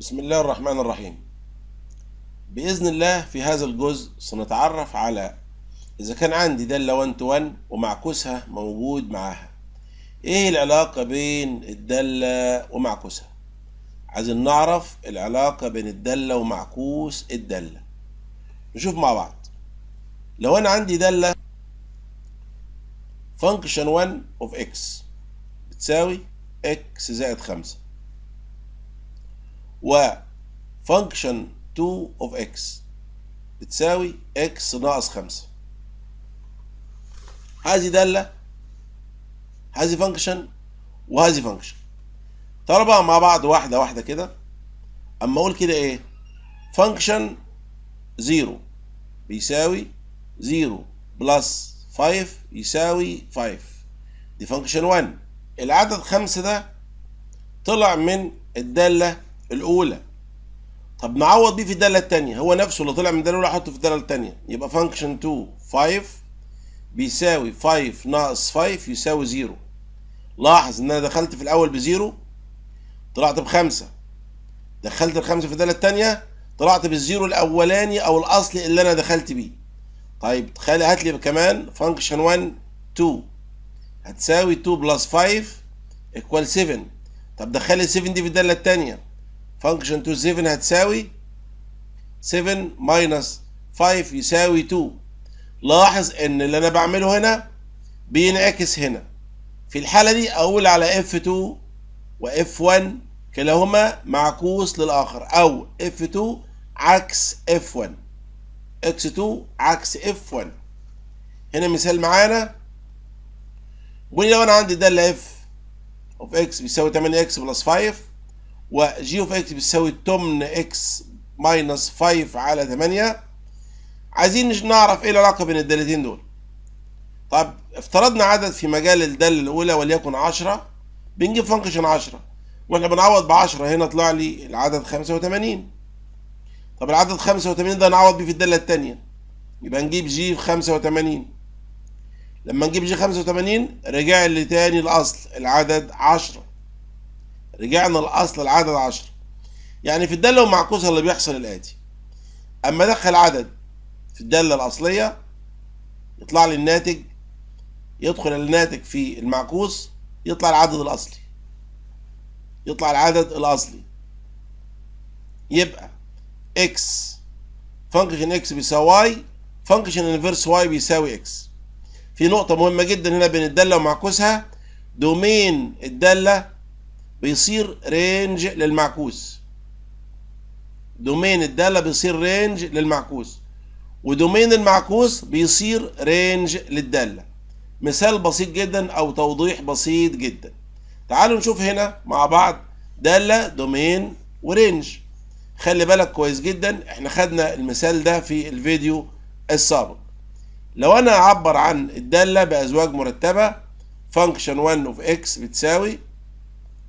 بسم الله الرحمن الرحيم بإذن الله في هذا الجزء سنتعرف على إذا كان عندي دالة 1 تو 1 ومعكوسها موجود معاها إيه العلاقة بين الدالة ومعكوسها عايزين نعرف العلاقة بين الدالة ومعكوس الدالة نشوف مع بعض لو أنا عندي دالة function 1 of x بتساوي x زائد 5 و function 2 of x بتساوي x ناقص 5 هذه دالة هذه function وهذه function تعالوا بقى مع بعض واحدة واحدة كده أما أقول كده إيه function 0 بيساوي 0 plus 5 يساوي 5 دي function 1 العدد 5 ده طلع من الدالة الاولى طب نعوض بيه في الداله الثانيه هو نفسه اللي طلع من الداله الاولى احطه في الداله الثانيه يبقى فانكشن 2 5 بيساوي 5 ناقص 5 يساوي 0 لاحظ ان انا دخلت في الاول بزيرو طلعت بخمسه دخلت الخمسه في الداله الثانيه طلعت بالزيرو الاولاني او الاصلي اللي انا دخلت بيه طيب تخيل هات لي كمان فانكشن 1 2 هتساوي 2 بلس 5 ايكوال 7 طب دخلي 7 دي في الداله الثانيه فانكشن to 7 هتساوي 7 ماينس 5 يساوي 2 لاحظ ان اللي انا بعمله هنا بينعكس هنا في الحالة دي اقول على F2 و f 1 كلاهما معكوس للآخر أو F2 عكس F1 X2 عكس F1 هنا مثال معانا بني لو أنا عندي ده اللي F of X بيساوي 8X بلس 5 وجي اوف اكس بتساوي 8 اكس ماينس 5 على 8 عايزين نعرف ايه العلاقه بين الدالتين دول طب افترضنا عدد في مجال الداله الاولى وليكن 10 بنجيب فانكشن 10 واحنا بنعوض ب 10 هنا طلع لي العدد 85 طب العدد 85 ده نعوض بيه في الداله الثانيه يبقى نجيب جي في 85 لما نجيب جي 85 رجع لي تاني الاصل العدد 10 رجعنا الأصل العدد عشرة يعني في الدالة المعكوسة اللي بيحصل الآتي أما أدخل عدد في الدالة الأصلية يطلع لي الناتج يدخل الناتج في المعكوس يطلع العدد الأصلي يطلع العدد الأصلي يبقى x فانكشن x بيساوي y فانكشن انفرس y بيساوي x في نقطة مهمة جدا هنا بين الدالة ومعكوسها دومين الدالة بيصير رينج للمعكوس دومين الدالة بيصير رينج للمعكوس ودومين المعكوس بيصير رينج للدالة مثال بسيط جدا او توضيح بسيط جدا تعالوا نشوف هنا مع بعض دالة دومين ورينج خلي بالك كويس جدا احنا خدنا المثال ده في الفيديو السابق لو انا اعبر عن الدالة بازواج مرتبة فانكشن 1 of x بتساوي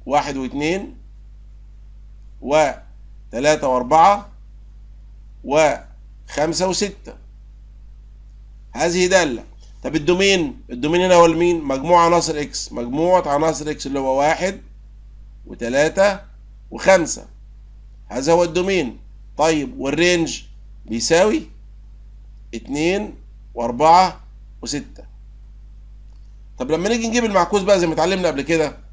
واحد واثنين وثلاثة واربعة وخمسة وستة هذه دالة طب الدومين الدومين هنا هو لمين مجموع عناصر اكس مجموعة عناصر اكس اللي هو واحد وثلاثة وخمسة هذا هو الدومين طيب والرينج بيساوي اتنين واربعة وستة طب لما نيجي نجيب المعكوس بقى زي ما اتعلمنا قبل كده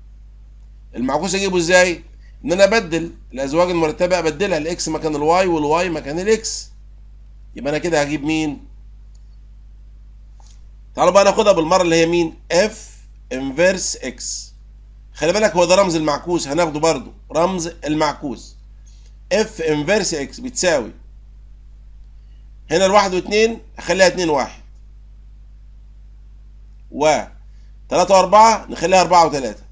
المعكوس اجيبه ازاي ان انا ابدل الازواج المرتبه ابدلها الاكس مكان الواي والواي مكان الاكس يبقى انا كده هجيب مين تعالوا بقى ناخدها بالمره اللي هي مين اف انفيرس اكس خلي بالك هو ده رمز المعكوس هناخده برضو رمز المعكوس اف انفيرس اكس بتساوي هنا الواحد واتنين اخليها اتنين واحد و تلاتة واربعة نخليها اربعة وتلاتة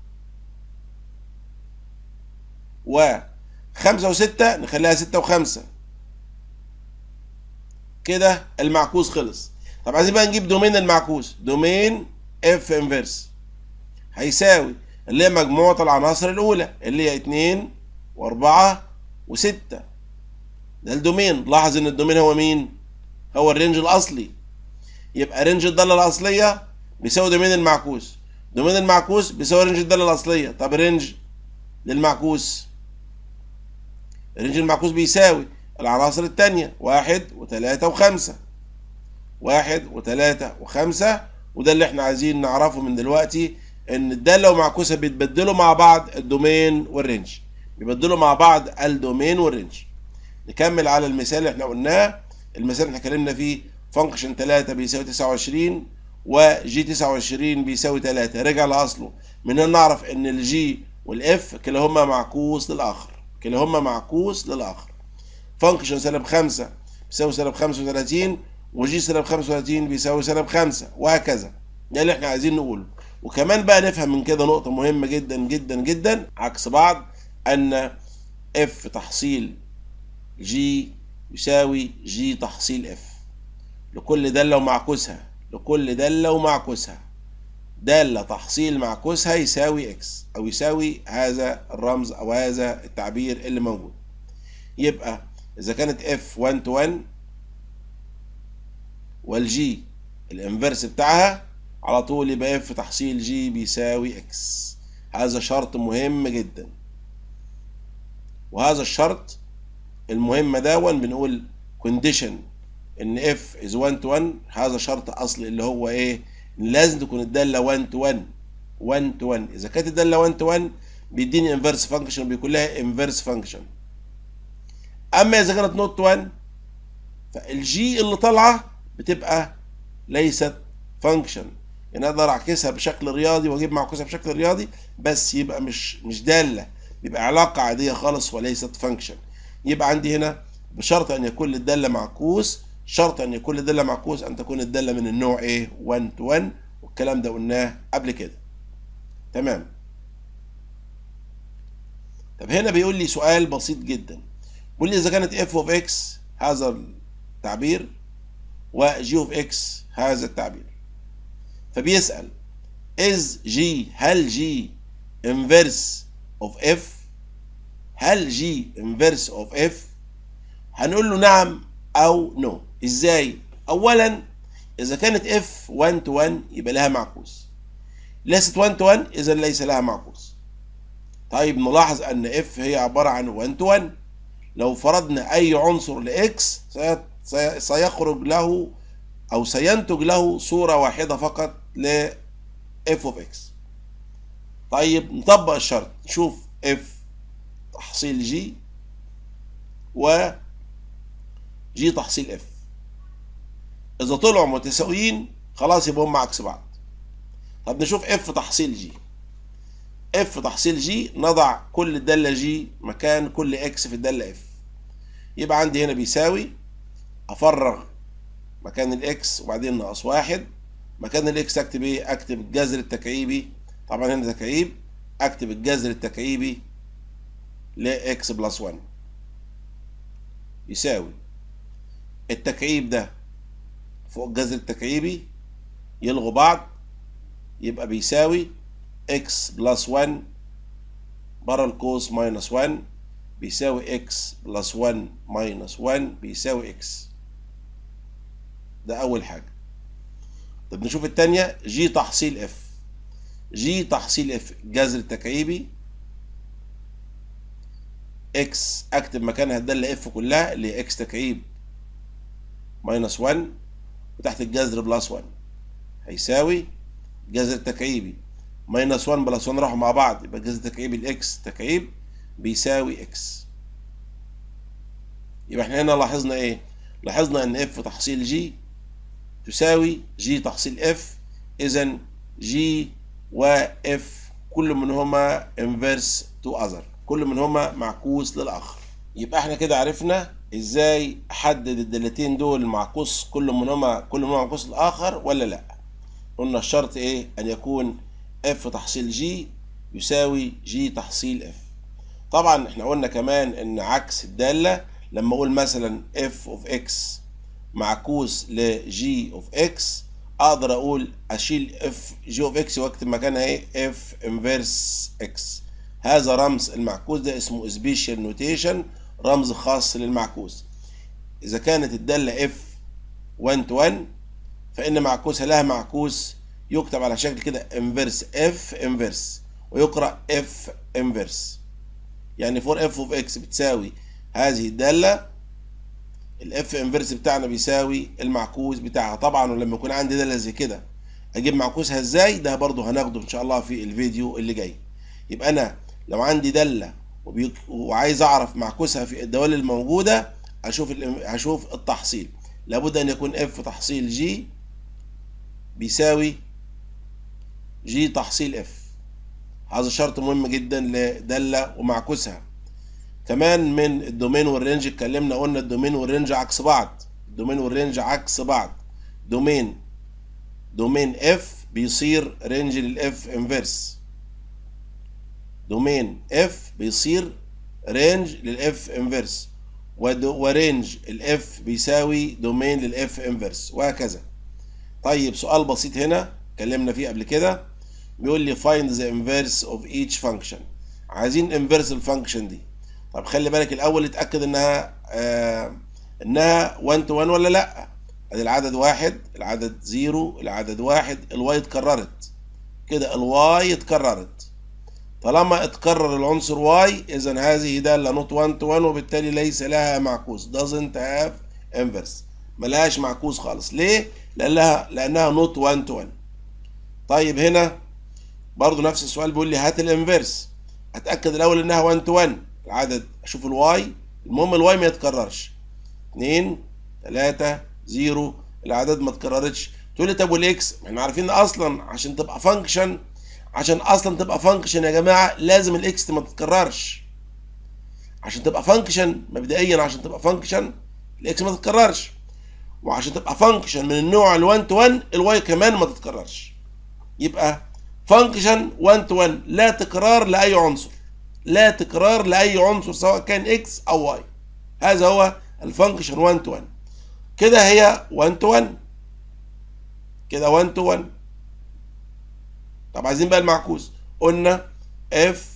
و 5 و 6 نخليها 6 و 5 كده المعكوس خلص طب عايزين بقى نجيب دومين المعكوس دومين اف انفرس هيساوي اللي هي مجموعة العناصر الأولى اللي هي 2 و 4 و 6 ده الدومين لاحظ إن الدومين هو مين؟ هو الرينج الأصلي يبقى رينج الدالة الأصلية بيساوي دومين المعكوس دومين المعكوس بيساوي رينج الدالة الأصلية طب رينج للمعكوس الرينج المعكوس بيساوي العناصر التانية واحد وتلاتة وخمسة واحد وتلاتة وخمسة وده اللي احنا عايزين نعرفه من دلوقتي ان الدالة ومعكوسة بيتبدلوا مع بعض الدومين والرينج بيبدلوا مع بعض الدومين والرينج نكمل على المثال اللي احنا قلناه المثال اللي احنا اتكلمنا فيه فانكشن 3 بيساوي 29 وجي 29 بيساوي 3 رجع لاصله من هنا نعرف ان الجي والاف كلاهما معكوس للاخر كلاهما معكوس للآخر فانكشن سالب 5 بيساوي سالب 35 وجي سالب 35 بيساوي سالب 5 وهكذا ده اللي يعني احنا عايزين نقوله وكمان بقى نفهم من كده نقطة مهمة جدا جدا جدا عكس بعض أن اف تحصيل جي يساوي جي تحصيل اف لكل دالة ومعكوسها لكل دالة ومعكوسها دالة تحصيل معكوسها يساوي اكس او يساوي هذا الرمز او هذا التعبير اللي موجود يبقى اذا كانت اف 1 تو 1 والجي الانفرس بتاعها على طول يبقى اف تحصيل جي بيساوي اكس هذا شرط مهم جدا وهذا الشرط المهم داون بنقول كونديشن ان اف از 1 تو 1 هذا شرط أصلي اللي هو ايه لازم تكون الداله 1 تو 1 1 تو 1 اذا كانت الداله 1 تو 1 بيديني انفرس فانكشن بيكون لها انفرس فانكشن اما اذا كانت نوت 1 فالجي اللي طالعه بتبقى ليست فانكشن يعني اقدر اعكسها بشكل رياضي واجيب معكوسها بشكل رياضي بس يبقى مش مش داله يبقى علاقه عاديه خالص وليست فانكشن يبقى عندي هنا بشرط ان يكون للداله معكوس شرط ان كل الداله معكوس ان تكون الداله من النوع ايه 1 تو 1 والكلام ده قلناه قبل كده تمام طب هنا بيقول لي سؤال بسيط جدا بيقول لي اذا كانت اف اوف اكس هذا التعبير وجي اوف اكس هذا التعبير فبيسال از جي هل جي inverse اوف اف هل جي انفيرس اوف اف هنقول له نعم او نو no. ازاي اولا اذا كانت اف 1 تو 1 يبقى لها معكوس ليست 1 تو 1 اذا ليس لها معكوس طيب نلاحظ ان اف هي عباره عن 1 تو 1 لو فرضنا اي عنصر لاكس سيخرج له او سينتج له صوره واحده فقط ل اف اوف اكس طيب نطبق الشرط نشوف اف تحصيل جي و جي تحصيل اف اذا طلعوا متساويين خلاص يبقى هم عكس بعض طب نشوف اف تحصيل جي اف تحصيل جي نضع كل الداله جي مكان كل اكس في الداله اف يبقى عندي هنا بيساوي افرغ مكان الاكس وبعدين ناقص واحد مكان الاكس اكتب ايه اكتب الجذر التكعيبي طبعا هنا تكعيب اكتب الجذر التكعيبي لاكس بلس 1 يساوي التكعيب ده فوق الجذر التكعيبي يلغوا بعض يبقى بيساوي x بلس 1 برا القوس ماينس 1 بيساوي x بلس 1 ماينس 1 بيساوي x ده أول حاجة طب نشوف الثانية جي تحصيل f جي تحصيل اف جذر تكعيبي x اكتب مكانها الداله اف كلها اللي هي x تكعيب ماينس 1 وتحت الجذر بلس 1 هيساوي الجذر التكعيبي ماينس 1 بلس 1 راحوا مع بعض يبقى الجذر التكعيبي الاكس تكعيب بيساوي اكس يبقى احنا هنا لاحظنا ايه؟ لاحظنا ان اف تحصيل جي تساوي جي تحصيل اف اذا جي واف كل منهما انفيرس تو اذر كل منهما معكوس للاخر يبقى احنا كده عرفنا ازاي احدد الدالتين دول معكوس كل منهما كل منهما معكوس الاخر ولا لا قلنا الشرط ايه ان يكون اف تحصيل جي يساوي جي تحصيل اف طبعا احنا قلنا كمان ان عكس الداله لما اقول مثلا اف اوف اكس معكوس لجي اوف اكس اقدر اقول اشيل اف جي اوف اكس واكتب مكانها ايه اف انفيرس اكس هذا رمز المعكوس ده اسمه سبيشال نوتيشن رمز خاص للمعكوس إذا كانت الدالة اف 1 تو 1 فإن معكوسها لها معكوس يكتب على شكل كده انفرس اف انفرس ويقرأ اف انفرس يعني 4 اف اوف اكس بتساوي هذه الدالة الاف انفرس بتاعنا بيساوي المعكوس بتاعها طبعا ولما يكون عندي دالة زي كده اجيب معكوسها ازاي ده برضو هناخده ان شاء الله في الفيديو اللي جاي يبقى انا لو عندي دالة وعايز اعرف معكوسها في الدوال الموجوده اشوف اشوف التحصيل لابد ان يكون اف تحصيل جي بيساوي جي تحصيل اف هذا شرط مهم جدا لداله ومعكوسها كمان من الدومين والرينج اتكلمنا قلنا الدومين والرينج عكس بعض الدومين والرينج عكس بعض دومين دومين اف بيصير رينج للاف انفيرس دومين اف بيصير رينج للاف انفرس ورينج الاف بيساوي دومين للاف انفرس وهكذا طيب سؤال بسيط هنا اتكلمنا فيه قبل كده بيقول لي فايند ذا انفرس اوف ايتش فانكشن عايزين انفرس الفانكشن دي طب خلي بالك الاول اتاكد انها آه انها 1 تو 1 ولا لا ادي العدد واحد العدد زيرو العدد واحد الواي اتكررت كده الواي اتكررت طالما اتكرر العنصر واي اذا هذه داله نوت 1 تو 1 وبالتالي ليس لها معكوس doesn't have inverse ملهاش معكوس خالص ليه؟ لأن لها لأنها نوت 1 تو 1 طيب هنا برضه نفس السؤال بيقول لي هات الانفرس اتأكد الأول إنها 1 تو 1 العدد أشوف الواي المهم الواي ما يتكررش 2 3 0 الأعداد ما اتكررتش تقول لي طب والاكس احنا عارفين اصلا عشان تبقى فانكشن عشان اصلا تبقى فانكشن يا جماعه لازم الاكس ما تتكررش عشان تبقى فانكشن مبدئيا عشان تبقى فانكشن الاكس ما تتكررش وعشان تبقى فانكشن من النوع ال1 تو 1 الواي كمان ما تتكررش يبقى فانكشن 1 تو 1 لا تكرار لاي عنصر لا تكرار لاي عنصر سواء كان اكس او واي هذا هو الفانكشن 1 تو 1 كده هي 1 تو 1 كده 1 تو 1 طب عايزين بقى المعكوس قلنا اف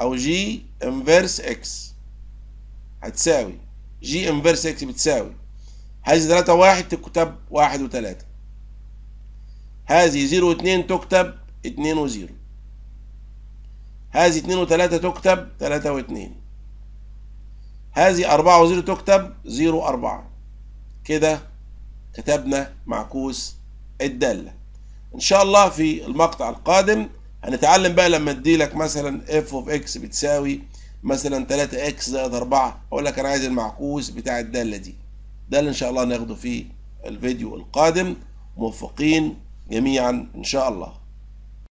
او جي انفيرس اكس هتساوي جي انفيرس اكس بتساوي هذه 3 1 تكتب 1 و3 هذه 0 و2 تكتب 2 و0 هذه 2 و3 تكتب 3 و2 هذه 4 و0 تكتب 0 و4 كده كتبنا معكوس الدالة ان شاء الله في المقطع القادم هنتعلم بقى لما اديلك مثلا اف اوف اكس بتساوي مثلا 3 اكس زائد 4 اقول لك انا عايز المعكوس بتاع الداله دي ده اللي ان شاء الله ناخده في الفيديو القادم موفقين جميعا ان شاء الله